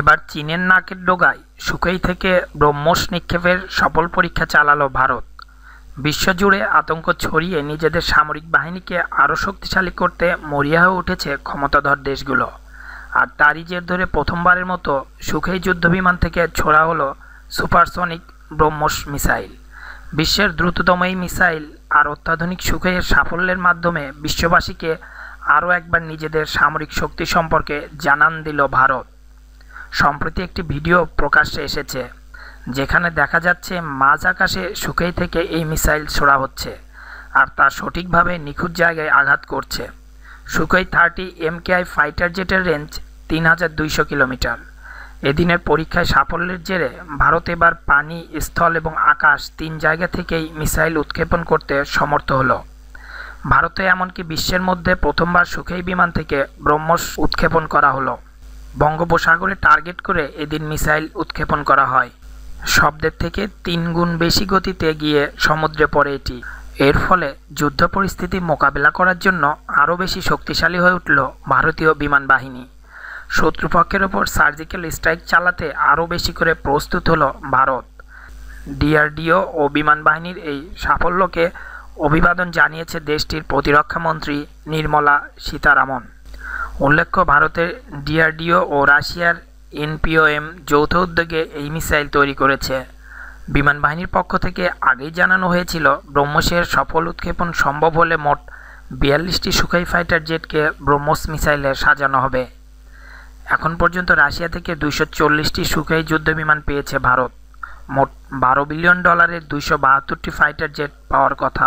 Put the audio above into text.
এবার চীনের নাকের ডোগায় সুখেই থেকে ব্রহ্মস নিক্ষেপের সফল পরীক্ষা চালালো ভারত বিশ্বজুড়ে আতঙ্ক ছড়িয়ে নিজেদের সামরিক বাহিনীকে আরও শক্তিশালী করতে মরিয়া হয়ে উঠেছে ক্ষমতাধর দেশগুলো আর তারই জের ধরে প্রথমবারের মতো সুখেই যুদ্ধবিমান থেকে ছোড়া হলো সুপারসনিক ব্রহ্মস মিসাইল বিশ্বের দ্রুততম এই মিসাইল আর অত্যাধুনিক সুখের সাফল্যের মাধ্যমে বিশ্ববাসীকে আরও একবার নিজেদের সামরিক শক্তি সম্পর্কে জানান দিল ভারত সম্প্রতি একটি ভিডিও প্রকাশ্যে এসেছে যেখানে দেখা যাচ্ছে মাঝ আকাশে সুকেই থেকে এই মিসাইল ছোড়া হচ্ছে আর তা সঠিকভাবে নিখুঁত জায়গায় আঘাত করছে সুকেই থার্টি এমকেআই ফাইটার জেটের রেঞ্জ তিন হাজার দুইশো কিলোমিটার এদিনের পরীক্ষায় সাফল্যের জেরে ভারত এবার পানি স্থল এবং আকাশ তিন জায়গা থেকেই মিসাইল উৎক্ষেপণ করতে সমর্থ হলো ভারতে এমনকি বিশ্বের মধ্যে প্রথমবার সুখেই বিমান থেকে ব্রহ্মস উৎক্ষেপণ করা হলো বঙ্গোপসাগরে টার্গেট করে এদিন মিসাইল উৎক্ষেপণ করা হয় শব্দের থেকে তিন গুণ বেশি গতিতে গিয়ে সমুদ্রে পড়ে এটি এর ফলে যুদ্ধ পরিস্থিতি মোকাবেলা করার জন্য আরও বেশি শক্তিশালী হয়ে উঠল ভারতীয় বিমান বাহিনী শত্রুপক্ষের ওপর সার্জিক্যাল স্ট্রাইক চালাতে আরও বেশি করে প্রস্তুত হল ভারত ডিআরডিও ও বিমান বাহিনীর এই সাফল্যকে অভিবাদন জানিয়েছে দেশটির প্রতিরক্ষামন্ত্রী নির্মলা সীতারামন উল্লেখ্য ভারতের ডিআরডিও ও রাশিয়ার এনপিওএম যৌথ উদ্যোগে এই মিসাইল তৈরি করেছে বিমান বাহিনীর পক্ষ থেকে আগেই জানানো হয়েছিল ব্রহ্মসের সফল উৎক্ষেপণ সম্ভব হলে মোট বিয়াল্লিশটি সুখাই ফাইটার জেটকে ব্রহ্মস মিসাইলে সাজানো হবে এখন পর্যন্ত রাশিয়া থেকে দুইশো চল্লিশটি সুখাই যুদ্ধ বিমান পেয়েছে ভারত মোট বারো বিলিয়ন ডলারের দুইশো বাহাত্তরটি ফাইটার জেট পাওয়ার কথা